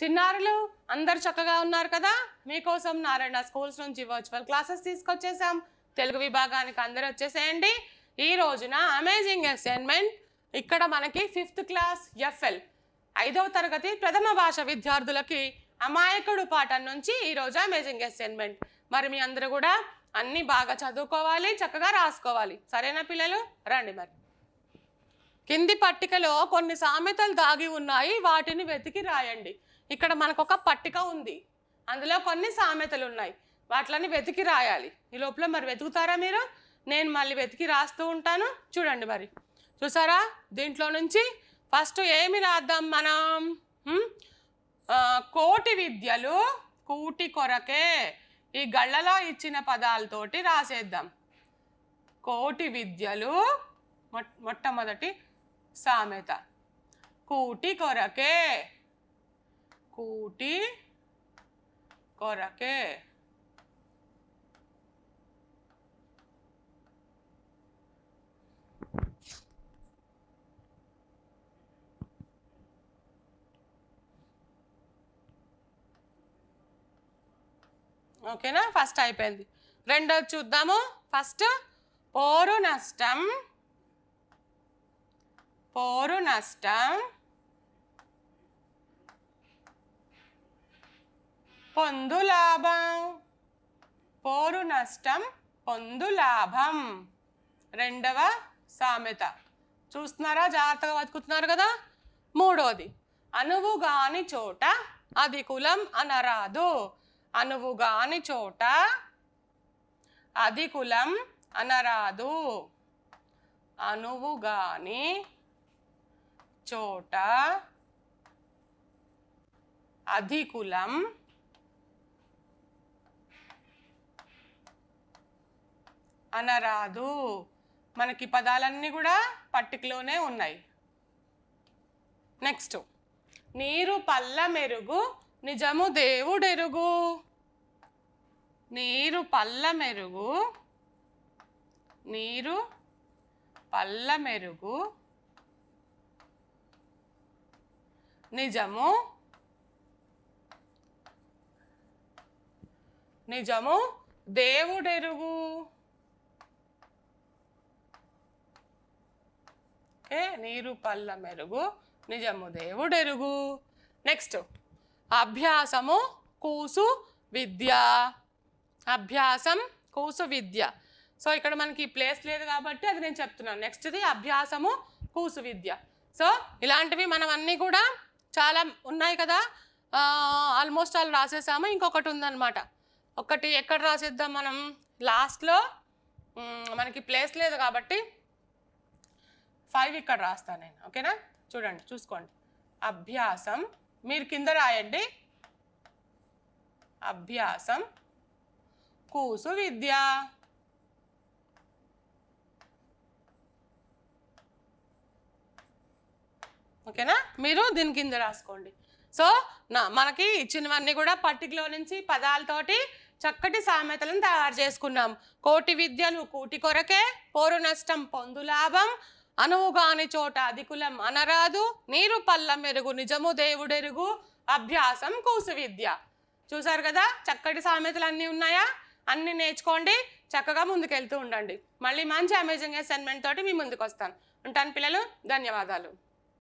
చిన్నారులు అందరు చక్కగా ఉన్నారు కదా మీకోసం నారాయణ స్కూల్స్ నుంచి వర్చువల్ క్లాసెస్ తీసుకొచ్చేసాం తెలుగు విభాగానికి అందరు వచ్చేసేయండి ఈ రోజున అమేజింగ్ అసైన్మెంట్ ఇక్కడ మనకి ఫిఫ్త్ క్లాస్ ఎఫ్ఎల్ ఐదవ తరగతి ప్రథమ భాష విద్యార్థులకి అమాయకుడు పాఠం నుంచి ఈరోజు అమేజింగ్ అసైన్మెంట్ మరి మీ అందరూ కూడా అన్నీ బాగా చదువుకోవాలి చక్కగా రాసుకోవాలి సరేనా పిల్లలు రండి మరి కింది పట్టికలో కొన్ని సామెతలు దాగి ఉన్నాయి వాటిని వెతికి రాయండి ఇక్కడ మనకు ఒక పట్టిక ఉంది అందులో కొన్ని సామెతలు ఉన్నాయి వాటిని వెతికి రాయాలి ఈ లోపల మరి వెతుకుతారా మీరు నేను మళ్ళీ వెతికి రాస్తూ ఉంటాను చూడండి మరి చూసారా దీంట్లో నుంచి ఫస్ట్ ఏమి రాద్దాం మనం కోటి విద్యలు కూటి కొరకే ఈ గళ్ళలో ఇచ్చిన పదాలతోటి రాసేద్దాం కోటి విద్యలు మొట్టమొదటి సామెత కూటి కొరకే కూటి కొరకే ఓకేనా ఫస్ట్ అయిపోయింది రెండోది చూద్దాము ఫస్ట్ పోరు నష్టం పోరు నష్టం పొందు లాభం పోరు నష్టం పొందు లాభం రెండవ సామెత చూస్తున్నారా జాగ్రత్తగా బతుకుతున్నారు కదా మూడోది అనువుగాని చోట అది కులం అనరాదు అనువుగాని చోట అది కులం అనరాదు అనువుగాని చోట అధికులం అనరాదు మనకి పదాలన్నీ కూడా పట్టికలోనే ఉన్నాయి నెక్స్ట్ నీరు పల్ల మెరుగు నిజము దేవుడెరుగు నీరు పల్ల మెరుగు నీరు పల్ల మెరుగు నిజము నిజము దేవుడెరుగు ఏ నీరు పళ్ళ మెరుగు నిజము దేవుడెరుగు నెక్స్ట్ అభ్యాసము కూసు విద్య అభ్యాసం కూసు విద్య సో ఇక్కడ మనకి ప్లేస్ లేదు కాబట్టి అది నేను చెప్తున్నాను నెక్స్ట్ది అభ్యాసము కూసు విద్య సో ఇలాంటివి మనం అన్నీ కూడా చాలా ఉన్నాయి కదా ఆల్మోస్ట్ ఆల్ రాసేసాము ఇంకొకటి ఉందన్నమాట ఒకటి ఎక్కడ రాసేద్దాం మనం లాస్ట్లో మనకి ప్లేస్ లేదు కాబట్టి ఫైవ్ ఇక్కడ రాస్తాను నేను ఓకేనా చూడండి చూసుకోండి అభ్యాసం మీరు కింద రాయండి అభ్యాసం కూసు విద్య ఓకేనా మీరు దీని కింద రాసుకోండి సో నా మనకి ఇచ్చినవన్నీ కూడా పట్టికలో నుంచి పదాలతోటి చక్కటి సామెతలను తయారు చేసుకున్నాం కోటి విద్యను కూటి కొరకే పోరు నష్టం పొందు లాభం అనువుగాని చోట అధికులం అనరాదు నీరు పల్ల మెరుగు నిజము దేవుడెరుగు అభ్యాసం కూసు విద్య చూసారు కదా చక్కటి సామెతలు అన్నీ ఉన్నాయా అన్నీ నేర్చుకోండి చక్కగా ముందుకెళ్తూ ఉండండి మళ్ళీ మంచి అమేజింగ్ అసైన్మెంట్ తోటి మీ ముందుకు వస్తాను ఉంటాను పిల్లలు ధన్యవాదాలు